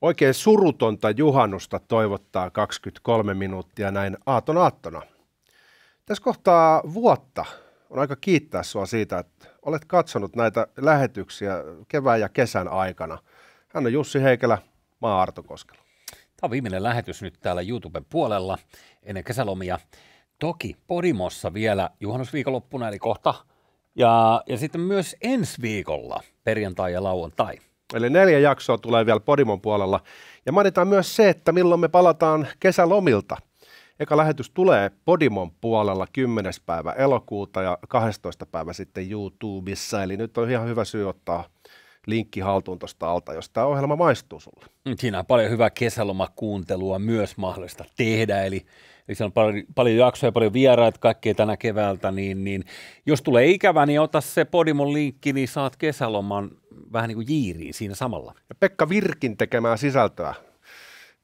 Oikein surutonta juhannusta toivottaa 23 minuuttia näin aaton aattona. Tässä kohtaa vuotta on aika kiittää sinua siitä, että olet katsonut näitä lähetyksiä kevään ja kesän aikana. Hän on Jussi Heikelä, Maa Koskela. Tämä on viimeinen lähetys nyt täällä YouTuben puolella ennen kesälomia. Toki Podimossa vielä juhannusviikonloppuna, eli kohta. Ja, ja sitten myös ensi viikolla, perjantai ja lauantai. Eli neljä jaksoa tulee vielä Podimon puolella. Ja mainitaan myös se, että milloin me palataan kesälomilta. Eka lähetys tulee Podimon puolella 10. päivä elokuuta ja 12. päivä sitten YouTubessa. Eli nyt on ihan hyvä syy ottaa linkki haltuun tuosta alta, jos tämä ohjelma maistuu sulle. Siinä on paljon hyvää kesälomakuuntelua myös mahdollista tehdä, eli Eli siellä on paljon, paljon jaksoja, paljon vieraita kaikkea tänä keväältä, niin, niin jos tulee ikävä, niin ota se Podimon linkki, niin saat kesäloman vähän niin kuin jiiriin siinä samalla. Ja Pekka Virkin tekemää sisältöä,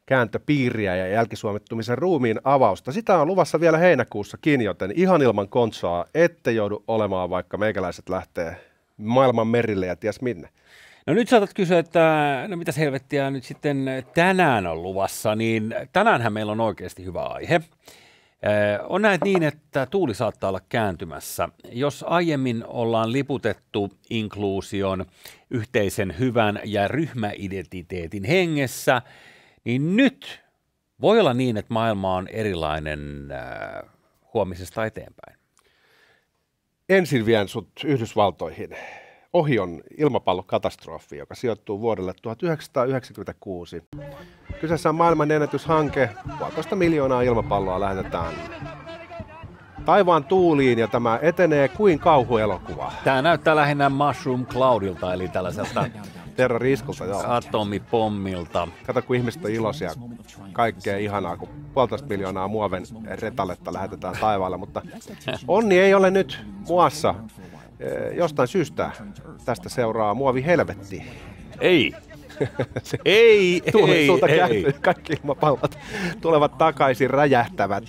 kääntöpiiriä ja jälkisuomittumisen ruumiin avausta. Sitä on luvassa vielä heinäkuussakin, joten ihan ilman kontsaa ette joudu olemaan, vaikka meikäläiset lähtee maailman merille ja ties minne. No nyt saatat kysyä, että no mitä helvettiä nyt sitten tänään on luvassa, niin tänäänhän meillä on oikeasti hyvä aihe. Äh, on näet niin, että tuuli saattaa olla kääntymässä. Jos aiemmin ollaan liputettu inkluusion, yhteisen hyvän ja ryhmäidentiteetin hengessä, niin nyt voi olla niin, että maailma on erilainen äh, huomisesta eteenpäin. Ensin vien sut Yhdysvaltoihin. Ohion ilmapallokatastrofi, joka sijoittuu vuodelle 1996. Kyseessä on maailman ennätyshanke. Puolitoista miljoonaa ilmapalloa lähetetään taivaan tuuliin ja tämä etenee kuin kauhuelokuva. Tämä näyttää lähinnä Mushroom Cloudilta, eli tällaiselta terroriskulta, joo. Atomipommilta. Kato, kun ihmiset on iloisia. Kaikkea ihanaa, kun puolitoista miljoonaa muoven retaletta lähetetään taivaalle, mutta onni ei ole nyt muassa. Eh, jostain syystä tästä seuraa muovi helvetti. Ei. ei, ei, ei. Käy, kaikki ilmapallot tulevat takaisin, räjähtävät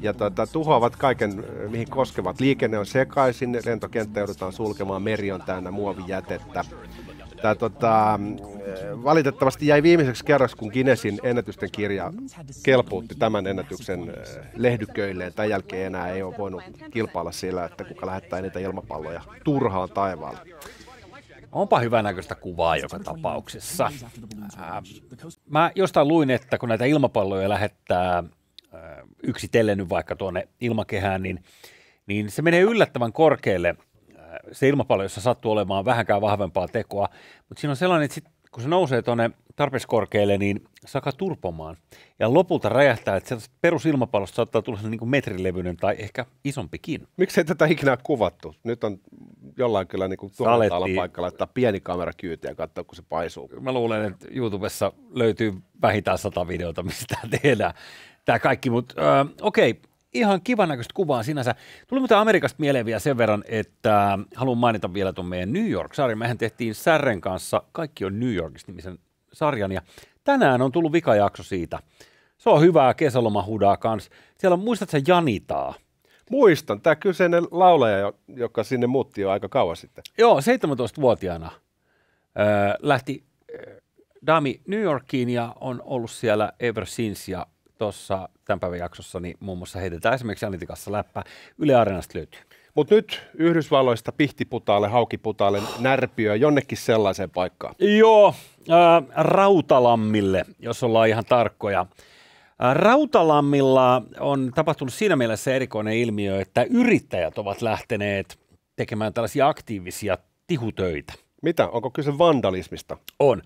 ja tuota, tuhoavat kaiken, eh, mihin koskevat. Liikenne on sekaisin, lentokenttä joudutaan sulkemaan, meri on täynnä muovijätettä että tota, eh, valitettavasti jäi viimeiseksi kerraksi, kun Kinesin ennätysten kirja kelpuutti tämän ennätyksen eh, lehdyköille, Tämän jälkeen enää ei ole voinut kilpailla sillä, että kuka lähettää niitä ilmapalloja turhaan taivaalle. Onpa hyvä näköistä kuvaa joka tapauksessa. Ää, mä jostain luin, että kun näitä ilmapalloja lähettää yksi nyt vaikka tuonne ilmakehään, niin, niin se menee yllättävän korkealle – se ilmapallo, jossa sattuu olemaan vähänkään vahvempaa tekoa, mutta siinä on sellainen, että sit, kun se nousee tuonne tarpeeksi korkealle, niin saka turpomaan. Ja lopulta räjähtää, että perusilmapallosta saattaa tulla niin kuin metrilevyinen tai ehkä isompikin. Miksei tätä ikinä kuvattu? Nyt on jollain kyllä niin kuin tuolla paikka laittaa pieni kamera kyytiä ja katsoa, kun se paisuu. Mä luulen, että YouTubessa löytyy vähintään sata videota, mistä tehdään tämä kaikki. Mutta äh, okei, ihan kivan näköistä kuvaa sinänsä. Tuli muuten Amerikasta mieleen vielä sen verran, että haluan mainita vielä tuon meidän New York-sarjan. Mehän tehtiin Särren kanssa Kaikki on New Yorkista nimisen sarjan ja tänään on tullut vikajakso siitä. Se on hyvää kesälomahudaa kanssa. Siellä on, muistat sen Janitaa? Muistan, tämä kyseinen laulaja, joka sinne muutti jo aika kauan sitten. Joo, 17-vuotiaana öö, lähti öö, Dami New Yorkiin ja on ollut siellä ever since ja tuossa tämän päivän jaksossa, niin muun muassa heitetään esimerkiksi Anitikassa läppä. Yle Areenasta löytyy. Mutta nyt Yhdysvalloista Pihtiputaalle, Haukiputaalle, Närpiö, jonnekin sellaiseen paikkaan. Joo, ää, äh, Rautalammille, jos ollaan ihan tarkkoja. Äh, Rautalammilla on tapahtunut siinä mielessä erikoinen ilmiö, että yrittäjät ovat lähteneet tekemään tällaisia aktiivisia tihutöitä. Mitä? Onko kyse vandalismista? On.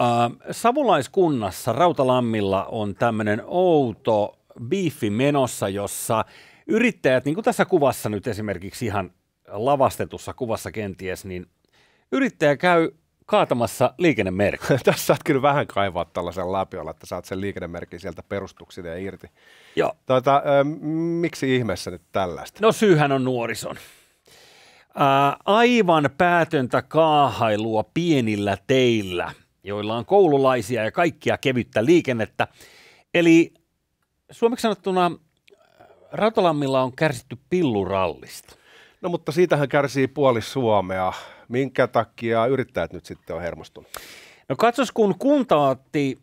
Äh, savulaiskunnassa Rautalammilla on tämmöinen outo biifi menossa, jossa yrittäjät, niin kuin tässä kuvassa nyt esimerkiksi ihan lavastetussa kuvassa kenties, niin yrittäjä käy kaatamassa liikennemerkkiä. Tässä saat kyllä vähän kaivaa tällaisen lapiolla, että saat sen liikennemerkin sieltä perustuksille ja irti. Joo. Tuota, miksi ihmeessä nyt tällaista? No syyhän on nuorison. Ää, äh, aivan päätöntä kaahailua pienillä teillä – joilla on koululaisia ja kaikkia kevyttä liikennettä. Eli suomeksi sanottuna äh, Ratalammilla on kärsitty pillurallista. No mutta siitähän kärsii puoli Suomea. Minkä takia yrittäjät nyt sitten on hermostunut? No katsos, kun kunta otti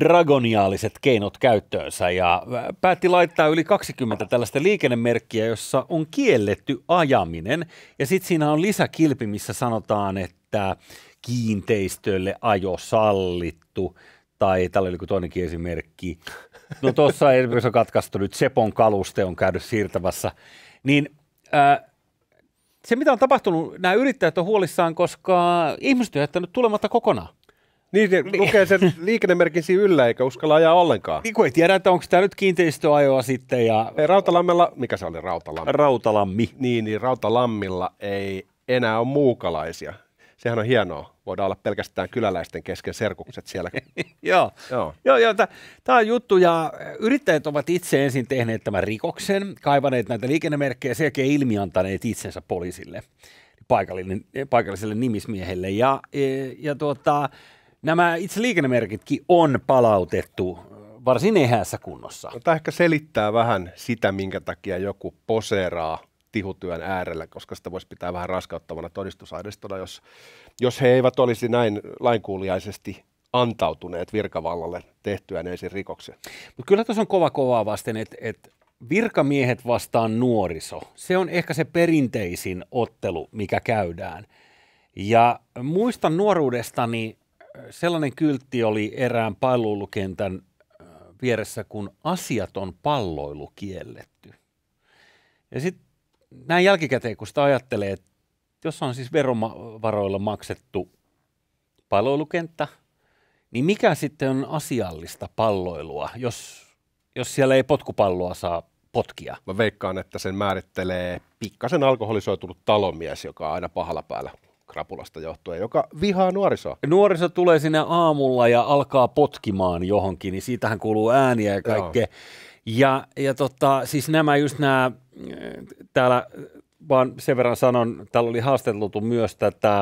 dragoniaaliset keinot käyttöönsä ja äh, päätti laittaa yli 20 tällaista liikennemerkkiä, jossa on kielletty ajaminen. Ja sitten siinä on lisäkilpi, missä sanotaan, että kiinteistölle ajo sallittu, tai tällä oli toinenkin esimerkki. No tuossa esimerkiksi on katkaistu nyt Sepon kaluste on käynyt siirtämässä. Niin ää, äh, se, mitä on tapahtunut, nämä yrittäjät on huolissaan, koska ihmiset on jättänyt tulematta kokonaan. Niin, niin. lukee sen liikennemerkin siinä yllä, eikä uskalla ajaa ollenkaan. Niin kun ei tiedä, että onko tämä nyt kiinteistöajoa sitten. Ja... Ei, Rautalammella, mikä se oli Rautalammi? Rautalammi. Niin, niin Rautalammilla ei enää ole muukalaisia sehän on hienoa. Voidaan olla pelkästään kyläläisten kesken serkukset siellä. joo, joo. joo, joo tämä on juttu ja äh, yrittäjät ovat itse ensin tehneet tämän rikoksen, kaivaneet näitä liikennemerkkejä ja sen jälkeen ilmiantaneet itsensä poliisille, paikallinen, eh, paikalliselle nimismiehelle. Ja, eh, ja tuota, nämä itse liikennemerkitkin on palautettu äh, varsin ehässä kunnossa. No, tämä ehkä selittää vähän sitä, minkä takia joku poseeraa tihutyön äärellä, koska sitä voisi pitää vähän raskauttavana todistusaineistona, jos, jos he eivät olisi näin lainkuuliaisesti antautuneet virkavallalle tehtyään ensin rikoksen. Mutta kyllä tuossa on kova kovaa vasten, että et virkamiehet vastaan nuoriso, se on ehkä se perinteisin ottelu, mikä käydään. Ja muistan nuoruudestani äh, sellainen kyltti oli erään palloilukentän äh, vieressä, kun asiat on palloilu kielletty. Ja sitten näin jälkikäteen, kun sitä ajattelee, että jos on siis verovaroilla maksettu palloilukenttä, niin mikä sitten on asiallista palloilua, jos, jos siellä ei potkupalloa saa potkia? Mä veikkaan, että sen määrittelee pikkasen alkoholisoitunut talomies, joka on aina pahalla päällä krapulasta johtuen, joka vihaa nuorisoa. Nuoriso tulee sinne aamulla ja alkaa potkimaan johonkin, niin siitähän kuuluu ääniä ja kaikkea. Joo. Ja, ja tota, siis nämä just nämä täällä vaan sen verran sanon, täällä oli haastateltu myös tätä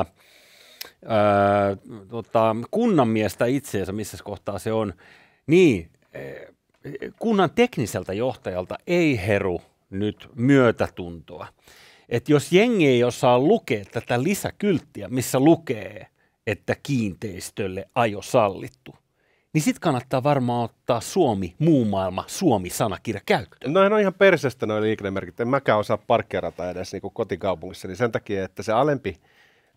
ää, tota, kunnanmiestä itseensä, missä kohtaa se on. Niin, eh, kunnan tekniseltä johtajalta ei heru nyt myötätuntoa. Et jos jengi ei osaa lukea tätä lisäkylttiä, missä lukee, että kiinteistölle ajo sallittu – niin sitten kannattaa varmaan ottaa Suomi, muu maailma, Suomi-sanakirja käyttöön. No on ihan persestä noin liikennemerkit. En mäkään osaa parkkeerata edes niin kotikaupungissa, niin sen takia, että se alempi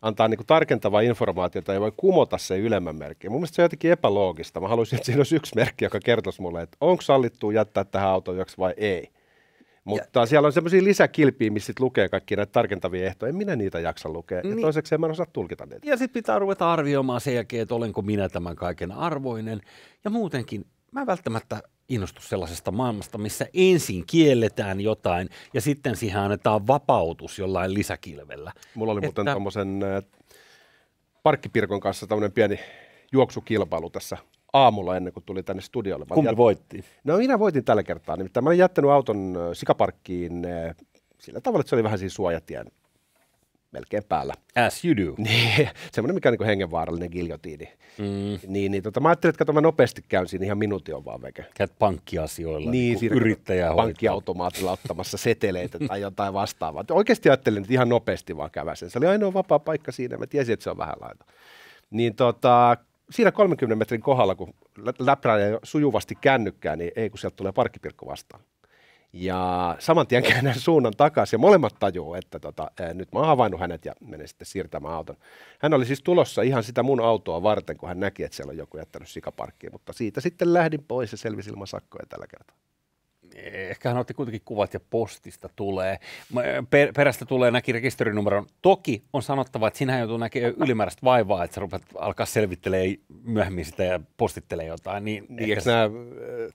antaa niin tarkentavaa informaatiota ja voi kumota se ylemmän merkki. Mun mielestä se on jotenkin epäloogista. Mä haluaisin, että siinä olisi yksi merkki, joka kertoisi mulle, että onko sallittu jättää tähän autoon vai ei. Mutta ja. siellä on semmoisia lisäkilpiä, missä sit lukee kaikki näitä tarkentavia ehtoja. En minä niitä jaksa lukea. Niin. Ja toiseksi mä osaa tulkita niitä. Ja sitten pitää ruveta arvioimaan sen jälkeen, että olenko minä tämän kaiken arvoinen. Ja muutenkin, mä en välttämättä innostu sellaisesta maailmasta, missä ensin kielletään jotain ja sitten siihen annetaan vapautus jollain lisäkilvellä. Mulla oli että... muuten tuommoisen äh, parkkipirkon kanssa tämmöinen pieni juoksukilpailu tässä aamulla ennen kuin tuli tänne studiolle. Kumpi jät... voitti? No minä voitin tällä kertaa. Nimittäin mä olin jättänyt auton sikaparkkiin sillä tavalla, että se oli vähän siinä suojatien melkein päällä. As you do. Niin, semmoinen, mikä on niin hengenvaarallinen giljotiini. Mm. Niin, niin tota, mä ajattelin, että kato, mä nopeasti käyn siinä ihan minuutin on vaan veke. Käyt pankkiasioilla, niin, niin yrittäjä Pankkiautomaatilla ottamassa seteleitä tai jotain vastaavaa. Oikeasti ajattelin, että ihan nopeasti vaan käväsen. Se oli ainoa vapaa paikka siinä, mä tiesin, että se on vähän laita. Niin tota, siinä 30 metrin kohdalla, kun läpräilee sujuvasti kännykkää, niin ei kun sieltä tulee parkkipirkko vastaan. Ja saman tien käännän suunnan takaisin ja molemmat tajuu, että tota, ää, nyt mä oon havainnut hänet ja menen sitten siirtämään auton. Hän oli siis tulossa ihan sitä mun autoa varten, kun hän näki, että siellä on joku jättänyt sikaparkkiin, mutta siitä sitten lähdin pois ja selvisi ilman sakkoja tällä kertaa ehkä hän otti kuitenkin kuvat ja postista tulee. Per, perästä tulee näki rekisterinumeron. Toki on sanottava, että sinähän joutuu näkemään ylimääräistä vaivaa, että sä rupeat alkaa selvittelee myöhemmin sitä ja postittelee jotain. Niin, niin eikö se... nämä äh,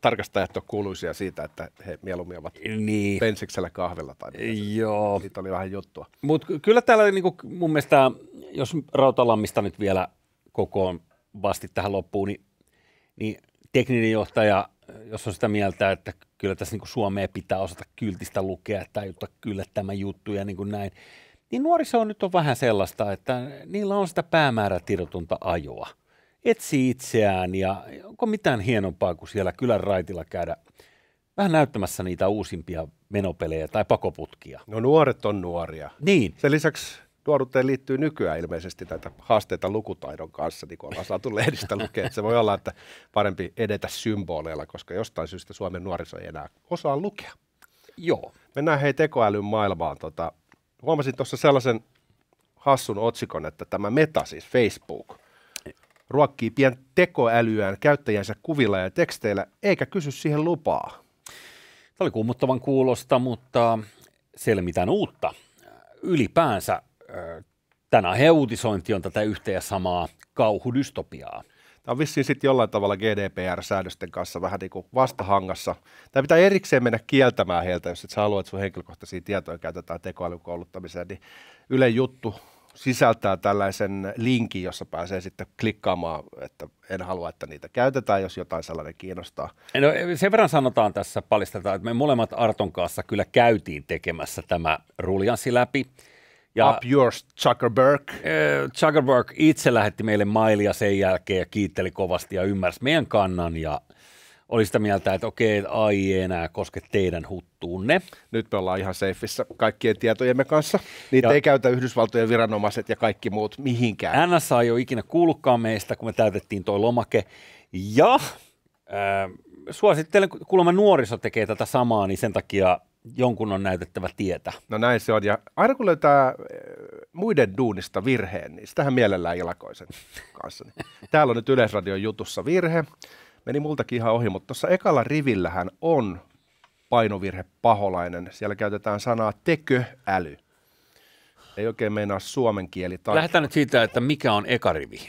tarkastajat ole kuuluisia siitä, että he mieluummin ovat niin. pensiksellä kahvella tai Joo. Siitä oli vähän juttua. Mutta kyllä täällä niinku mun mielestä, jos Rautalammista nyt vielä kokoon vasti tähän loppuun, niin, niin tekninen johtaja – jos on sitä mieltä, että kyllä tässä niin kuin Suomea pitää osata kyltistä lukea, tajuta kyllä tämä juttu ja niin kuin näin, niin nuoriso on nyt on vähän sellaista, että niillä on sitä päämäärätidotonta ajoa. Etsi itseään ja onko mitään hienompaa kuin siellä kylän raitilla käydä vähän näyttämässä niitä uusimpia menopelejä tai pakoputkia. No nuoret on nuoria. Niin. Sen lisäksi nuoruuteen liittyy nykyään ilmeisesti näitä haasteita lukutaidon kanssa, niin kuin ollaan saatu lehdistä lukea, että se voi olla, että parempi edetä symboleilla, koska jostain syystä Suomen nuoriso ei enää osaa lukea. Joo. Mennään hei tekoälyn maailmaan. Tota, huomasin tuossa sellaisen hassun otsikon, että tämä meta, siis Facebook, ruokkii pian tekoälyään käyttäjänsä kuvilla ja teksteillä, eikä kysy siihen lupaa. Tämä oli kummuttavan kuulosta, mutta siellä mitään uutta. Ylipäänsä tänä aiheen uutisointi on tätä yhtä ja samaa kauhudystopiaa. Tämä on vissiin sitten jollain tavalla GDPR-säädösten kanssa vähän niin kuin vastahangassa. Tämä pitää erikseen mennä kieltämään heiltä, jos et sä haluat, että sun henkilökohtaisia tietoja käytetään tekoälyn kouluttamiseen, niin Yle Juttu sisältää tällaisen linkin, jossa pääsee sitten klikkaamaan, että en halua, että niitä käytetään, jos jotain sellainen kiinnostaa. No, sen verran sanotaan tässä palistetaan, että me molemmat Arton kanssa kyllä käytiin tekemässä tämä ruljanssi läpi. Ja Up yours, Zuckerberg. Eh, Zuckerberg itse lähetti meille mailia sen jälkeen ja kiitteli kovasti ja ymmärsi meidän kannan ja oli sitä mieltä, että okei, että AI ei enää koske teidän huttuunne. Nyt me ollaan ihan seifissä kaikkien tietojemme kanssa. Niitä ja ei käytä Yhdysvaltojen viranomaiset ja kaikki muut mihinkään. NSA ei ole ikinä kuullutkaan meistä, kun me täytettiin toi lomake. Ja äh, suosittelen, kuulemma nuoriso tekee tätä samaa, niin sen takia jonkun on näytettävä tietä. No näin se on. Ja aina kun löytää eh, muiden duunista virheen, niin sitähän mielellään ilakoisen kanssa. Täällä on nyt Yleisradion jutussa virhe. Meni multakin ihan ohi, mutta tuossa ekalla rivillähän on painovirhe paholainen. Siellä käytetään sanaa teköäly. Ei oikein meinaa suomen kieli. Lähdetään nyt siitä, että mikä on ekarivi.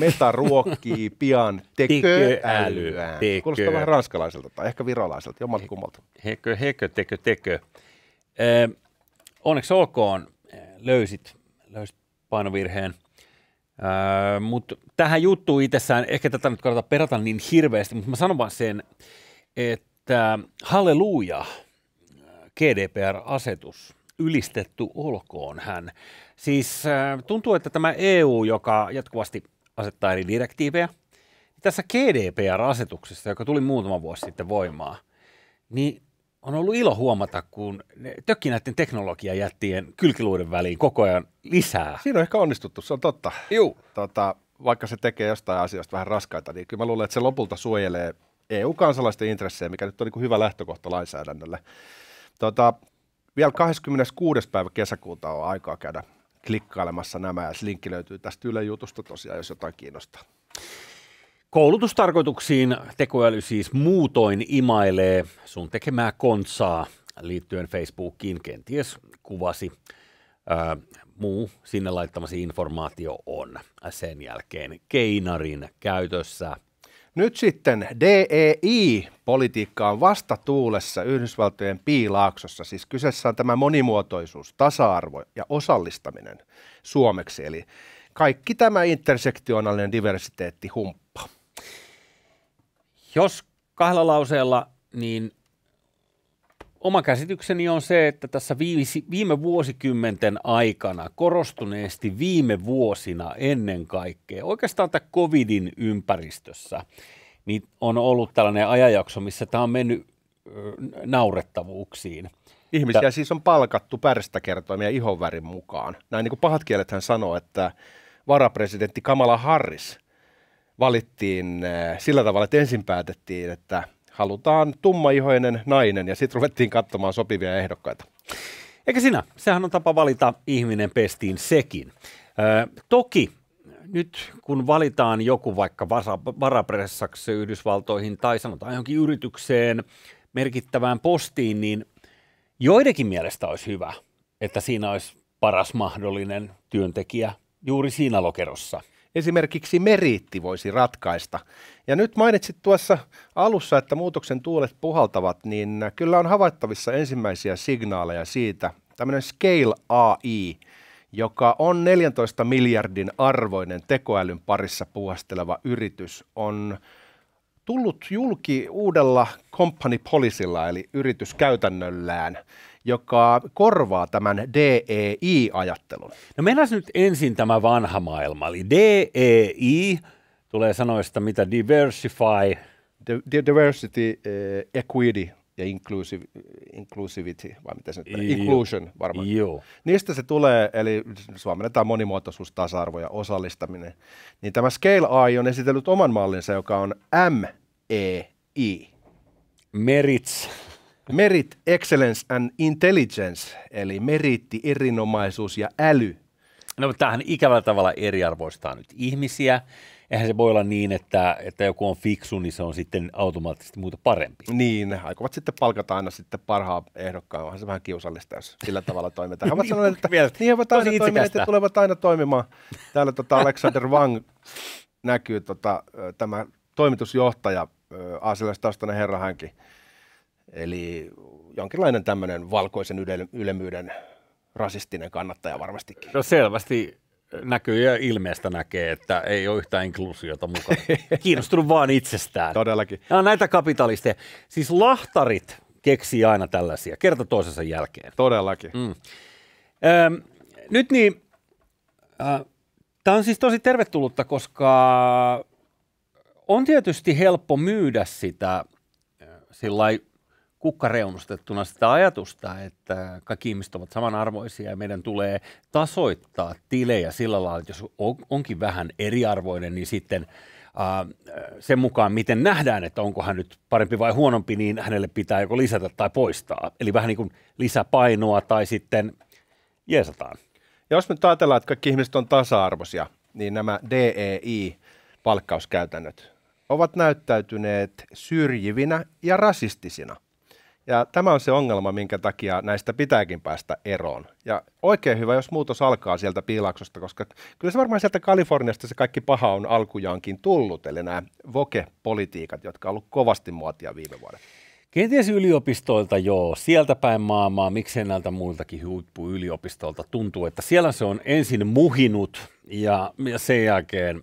Meta ruokkii pian teköälyään. Tekö. Kuulostaa vähän ranskalaiselta tai ehkä virolaiselta, jommalta kummalta. Hekö, hekö, tekö, tekö. Ö, onneksi on. löysit, löysit painovirheen. Öö, mutta tähän juttuun itsessään, ehkä tätä nyt kannata perata niin hirveästi, mutta mä sanon vaan sen, että halleluja, GDPR-asetus, ylistetty olkoon hän. Siis tuntuu, että tämä EU, joka jatkuvasti asettaa eri direktiivejä. Niin tässä GDPR-asetuksessa, joka tuli muutama vuosi sitten voimaan, niin on ollut ilo huomata, kun ne tökki näiden teknologiajättien kylkiluiden väliin koko ajan lisää. Siinä on ehkä onnistuttu, se on totta. Juu. Tota, vaikka se tekee jostain asiasta vähän raskaita, niin kyllä mä luulen, että se lopulta suojelee EU-kansalaisten intressejä, mikä nyt on niin hyvä lähtökohta lainsäädännölle. Tota, vielä 26. päivä kesäkuuta on aikaa käydä klikkailemassa nämä. Ja linkki löytyy tästä Yle Jutusta tosiaan, jos jotain kiinnostaa. Koulutustarkoituksiin tekoäly siis muutoin imailee sun tekemää kontsaa liittyen Facebookiin. Kenties kuvasi ää, muu sinne laittamasi informaatio on sen jälkeen keinarin käytössä – nyt sitten DEI, politiikka on vastatuulessa Yhdysvaltojen piilaaksossa. Siis kyseessä on tämä monimuotoisuus, tasa-arvo ja osallistaminen suomeksi. Eli kaikki tämä intersektionaalinen diversiteetti humppa. Jos kahdella lauseella, niin Oma käsitykseni on se, että tässä viime vuosikymmenten aikana, korostuneesti viime vuosina ennen kaikkea, oikeastaan tämä covidin ympäristössä, niin on ollut tällainen ajanjakso, missä tämä on mennyt naurettavuuksiin. Ihmisiä Tä... siis on palkattu pärstäkertoimia ihonvärin mukaan. Näin niin kuin pahat hän sanoo, että varapresidentti Kamala Harris valittiin sillä tavalla, että ensin päätettiin, että – halutaan tummaihoinen nainen ja sitten ruvettiin katsomaan sopivia ehdokkaita. Eikä sinä, sehän on tapa valita ihminen pestiin sekin. Öö, toki nyt kun valitaan joku vaikka vasa, varapressaksi Yhdysvaltoihin tai sanotaan johonkin yritykseen merkittävään postiin, niin joidenkin mielestä olisi hyvä, että siinä olisi paras mahdollinen työntekijä juuri siinä lokerossa – esimerkiksi meriitti voisi ratkaista. Ja nyt mainitsit tuossa alussa, että muutoksen tuulet puhaltavat, niin kyllä on havaittavissa ensimmäisiä signaaleja siitä. Tämmöinen Scale AI, joka on 14 miljardin arvoinen tekoälyn parissa puhasteleva yritys, on tullut julki uudella company policylla eli yrityskäytännöllään joka korvaa tämän DEI-ajattelun? No mennään nyt ensin tämä vanha maailma, eli DEI tulee sanoista mitä diversify. Diversity, eh, equity ja inclusive, inclusivity, vai mitä se nyt I, Inclusion varmaan. Joo. Niistä se tulee, eli tämä monimuotoisuus, tasa-arvo ja osallistaminen. Niin tämä Scale AI on esitellyt oman mallinsa, joka on MEI. Merits Merit, Excellence and Intelligence, eli meritti, erinomaisuus ja äly. No, mutta tämähän ikävällä tavalla eriarvoistaa nyt ihmisiä. Eihän se voi olla niin, että, että joku on fiksu, niin se on sitten automaattisesti muuta parempi. Niin, aikovat sitten palkata aina sitten parhaan ehdokkaan. Onhan se vähän kiusallista, jos sillä tavalla toimitaan. Hän ovat niin, sanoneet, että niin he aina toimineet että tulevat aina toimimaan. Täällä tota Alexander Wang näkyy tota, tämä toimitusjohtaja, aasialaistaustainen herra hänkin Eli jonkinlainen tämmöinen valkoisen yle- ylemmyyden rasistinen kannattaja varmastikin. No selvästi näkyy ja ilmeestä näkee, että ei ole yhtään inklusiota mukaan. Kiinnostunut vaan itsestään. Todellakin. Ja näitä kapitalisteja. Siis lahtarit keksii aina tällaisia, kerta toisensa jälkeen. Todellakin. Mm. Öö, nyt niin, äh, tämä on siis tosi tervetullutta, koska on tietysti helppo myydä sitä äh, sillä kukkareunustettuna sitä ajatusta, että kaikki ihmiset ovat samanarvoisia ja meidän tulee tasoittaa tilejä sillä lailla, että jos on, onkin vähän eriarvoinen, niin sitten äh, sen mukaan, miten nähdään, että onko hän nyt parempi vai huonompi, niin hänelle pitää joko lisätä tai poistaa. Eli vähän niin kuin lisäpainoa tai sitten jeesataan. Jos me nyt ajatellaan, että kaikki ihmiset on tasa-arvoisia, niin nämä DEI-palkkauskäytännöt ovat näyttäytyneet syrjivinä ja rasistisina – ja tämä on se ongelma, minkä takia näistä pitääkin päästä eroon. Ja oikein hyvä, jos muutos alkaa sieltä piilaksosta, koska kyllä se varmaan sieltä Kaliforniasta se kaikki paha on alkujaankin tullut, eli nämä voke-politiikat, jotka on ollut kovasti muotia viime vuodet. Kenties yliopistoilta joo, sieltä päin maailmaa, miksei näiltä muiltakin yliopistolta tuntuu, että siellä se on ensin muhinut ja, ja sen jälkeen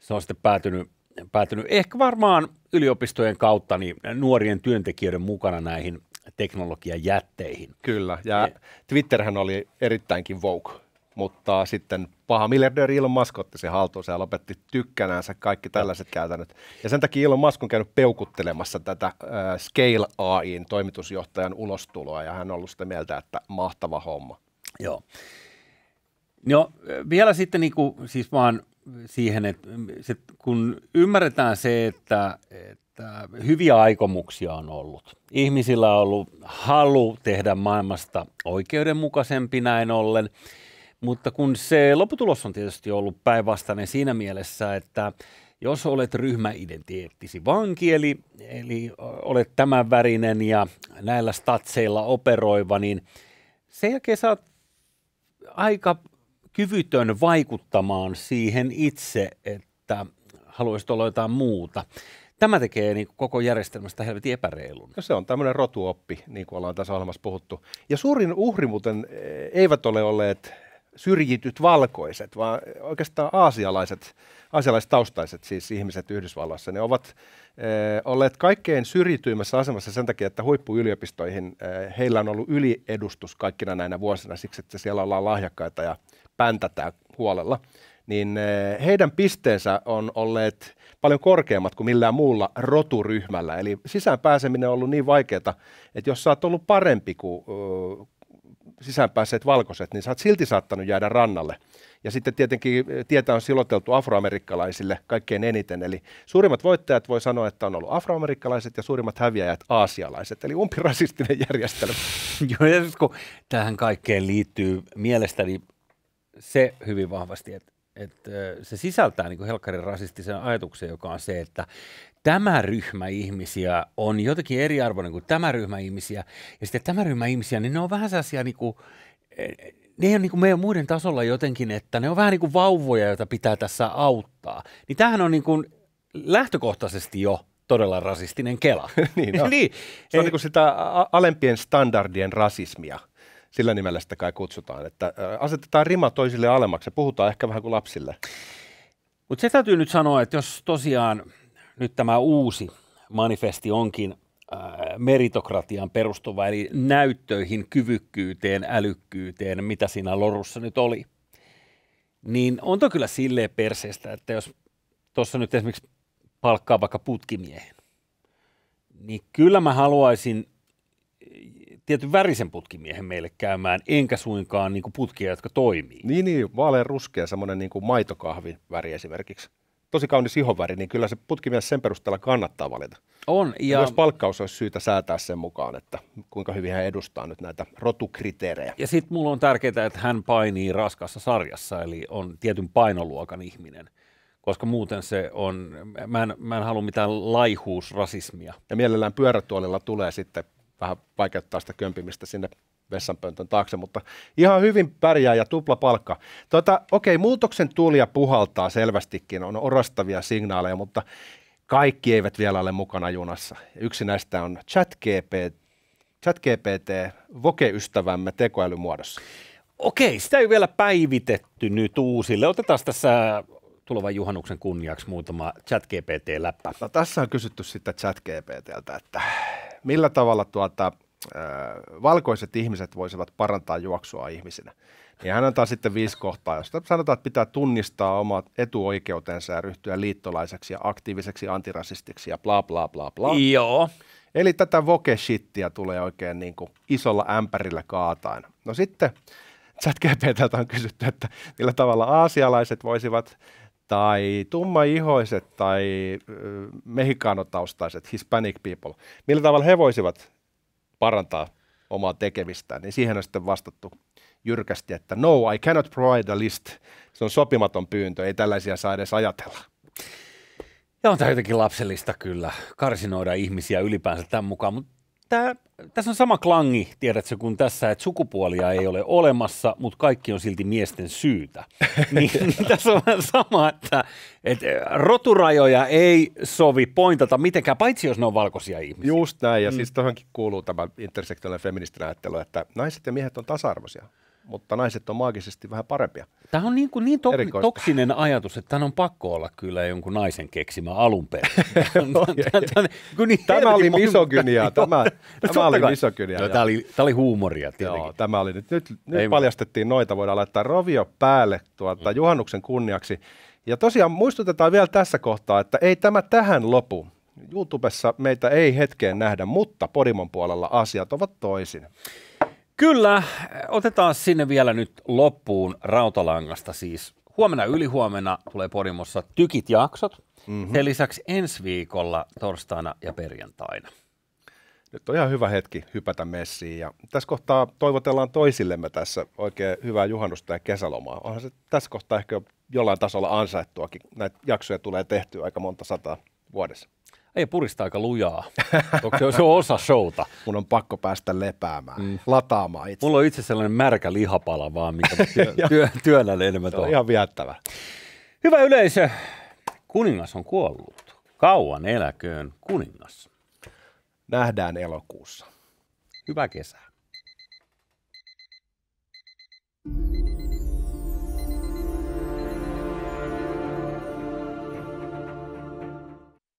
se on sitten päätynyt päätynyt ehkä varmaan yliopistojen kautta niin nuorien työntekijöiden mukana näihin teknologiajätteihin. Kyllä, ja Twitterhän oli erittäinkin vogue, mutta sitten paha miljardööri Elon Musk otti sen haltuun ja lopetti tykkänänsä kaikki tällaiset käytännöt. Ja sen takia Elon Musk on käynyt peukuttelemassa tätä Scale AIin toimitusjohtajan ulostuloa, ja hän on ollut sitä mieltä, että mahtava homma. Joo. No vielä sitten niin kuin, siis vaan siihen, että se, kun ymmärretään se, että, että hyviä aikomuksia on ollut. Ihmisillä on ollut halu tehdä maailmasta oikeudenmukaisempi näin ollen, mutta kun se lopputulos on tietysti ollut päinvastainen siinä mielessä, että jos olet ryhmäidentiteettisi vanki, eli, eli olet tämän värinen ja näillä statseilla operoiva, niin sen jälkeen sä oot aika kyvytön vaikuttamaan siihen itse, että haluaisit olla jotain muuta. Tämä tekee niin kuin koko järjestelmästä helvetin epäreilun. Ja se on tämmöinen rotuoppi, niin kuin ollaan tässä ohjelmassa puhuttu. Ja suurin uhri muuten eh, eivät ole olleet syrjityt valkoiset, vaan oikeastaan aasialaiset, aasialaistaustaiset siis ihmiset Yhdysvalloissa, ne ovat eh, olleet kaikkein syrjityimmässä asemassa sen takia, että huippuyliopistoihin eh, heillä on ollut yliedustus kaikkina näinä vuosina siksi, että siellä ollaan lahjakkaita ja päntätään huolella. Niin eh, heidän pisteensä on olleet paljon korkeammat kuin millään muulla roturyhmällä. Eli sisään pääseminen on ollut niin vaikeaa, että jos sä oot ollut parempi kuin sisäänpäässeet valkoiset, niin sä oot silti saattanut jäädä rannalle. Ja sitten tietenkin eh, tietä on siloteltu afroamerikkalaisille kaikkein eniten. Eli suurimmat voittajat voi sanoa, että on ollut afroamerikkalaiset ja suurimmat häviäjät aasialaiset. Eli umpirasistinen järjestelmä. Joo, ja siis kun tähän kaikkeen liittyy mielestäni se hyvin vahvasti, että että se sisältää niin helkkarin rasistisen ajatuksen, joka on se, että tämä ryhmä ihmisiä on jotenkin eriarvoinen kuin tämä ryhmä ihmisiä. Ja sitten tämä ryhmä ihmisiä, niin ne on vähän sellaisia niin kuin, e, ne on niin kuin meidän muiden tasolla jotenkin, että ne on vähän niin kuin vauvoja, joita pitää tässä auttaa. Niin tämähän on niin kuin lähtökohtaisesti jo todella rasistinen kela. niin, no. niin. Se on niin kuin sitä alempien standardien rasismia sillä nimellä sitä kai kutsutaan, että asetetaan rima toisille alemmaksi ja puhutaan ehkä vähän kuin lapsille. Mutta se täytyy nyt sanoa, että jos tosiaan nyt tämä uusi manifesti onkin äh, meritokratian perustuva, eli näyttöihin, kyvykkyyteen, älykkyyteen, mitä siinä lorussa nyt oli, niin on to kyllä silleen perseestä, että jos tuossa nyt esimerkiksi palkkaa vaikka putkimiehen, niin kyllä mä haluaisin tietyn värisen putkimiehen meille käymään, enkä suinkaan niin kuin putkia, jotka toimii. Niin, niin vaalean ruskea, semmoinen niin kuin maitokahvin väri esimerkiksi. Tosi kaunis ihonväri, niin kyllä se putkimies sen perusteella kannattaa valita. On. Ja... Myös palkkaus olisi syytä säätää sen mukaan, että kuinka hyvin hän edustaa nyt näitä rotukriteerejä. Ja sitten mulla on tärkeää, että hän painii raskassa sarjassa, eli on tietyn painoluokan ihminen koska muuten se on, mä en, mä en halua mitään laihuusrasismia. Ja mielellään pyörätuolilla tulee sitten vähän vaikeuttaa sitä kömpimistä sinne vessanpöntön taakse, mutta ihan hyvin pärjää ja tupla palkka. Tuota, okei, muutoksen tuulia puhaltaa selvästikin, on orastavia signaaleja, mutta kaikki eivät vielä ole mukana junassa. Yksi näistä on ChatGPT, ChatGPT Voke-ystävämme tekoälymuodossa. Okei, sitä ei vielä päivitetty nyt uusille. Otetaan tässä tulevan juhannuksen kunniaksi muutama ChatGPT-läppä. No, tässä on kysytty sitten ChatGPTltä, että millä tavalla tuota, äh, valkoiset ihmiset voisivat parantaa juoksua ihmisinä. Ja niin hän antaa sitten viisi kohtaa, josta sanotaan, että pitää tunnistaa omat etuoikeutensa ja ryhtyä liittolaiseksi ja aktiiviseksi antirasistiksi ja bla bla bla bla. Joo. Eli tätä voke tulee oikein niin kuin isolla ämpärillä kaataan. No sitten chat on kysytty, että millä tavalla aasialaiset voisivat tai tummaihoiset tai mehikaanotaustaiset, hispanic people, millä tavalla he voisivat parantaa omaa tekemistään, niin siihen on sitten vastattu jyrkästi, että no, I cannot provide a list. Se on sopimaton pyyntö, ei tällaisia saa edes ajatella. Ja on tämä jotenkin lapsellista kyllä karsinoida ihmisiä ylipäänsä tämän mukaan, mutta tää, tässä on sama klangi, tiedätkö, kun tässä, että sukupuolia ei ole olemassa, mutta kaikki on silti miesten syytä. niin, niin tässä on sama, että, että roturajoja ei sovi pointata mitenkään, paitsi jos ne on valkoisia ihmisiä. Just näin, ja mm. siis tuohonkin kuuluu tämä intersektionaalinen feministinen ajattelu, että naiset ja miehet on tasa-arvoisia mutta naiset on maagisesti vähän parempia. Tämä on niinku niin, kuin niin to- toksinen ajatus, että tämän on pakko olla kyllä jonkun naisen keksimä alun perin. Niin tämä oli misogynia. Tämä, no tämä oli misogynia. tämä, oli, tämä oli huumoria tietenkin. Joo, tämä oli nyt. Nyt, nyt paljastettiin noita. Voidaan laittaa rovio päälle tuota, mm. juhannuksen kunniaksi. Ja tosiaan muistutetaan vielä tässä kohtaa, että ei tämä tähän lopu. YouTubessa meitä ei hetkeen nähdä, mutta Podimon puolella asiat ovat toisin. Kyllä, otetaan sinne vielä nyt loppuun rautalangasta siis. Huomenna ylihuomenna tulee Podimossa tykit jaksot. Mm-hmm. Sen lisäksi ensi viikolla torstaina ja perjantaina. Nyt on ihan hyvä hetki hypätä messiin ja tässä kohtaa toivotellaan toisillemme tässä oikein hyvää juhannusta ja kesälomaa. Onhan se tässä kohtaa ehkä jollain tasolla ansaittuakin. Näitä jaksoja tulee tehtyä aika monta sataa vuodessa ei purista aika lujaa. Onko se on osa showta? Mun on pakko päästä lepäämään, mm. lataamaan itse. Mulla on itse sellainen märkä lihapala vaan, mikä työ, työ, työnnän enemmän tuohon. ihan viettävä. Hyvä yleisö, kuningas on kuollut. Kauan eläköön kuningas. Nähdään elokuussa. Hyvää kesää. thank you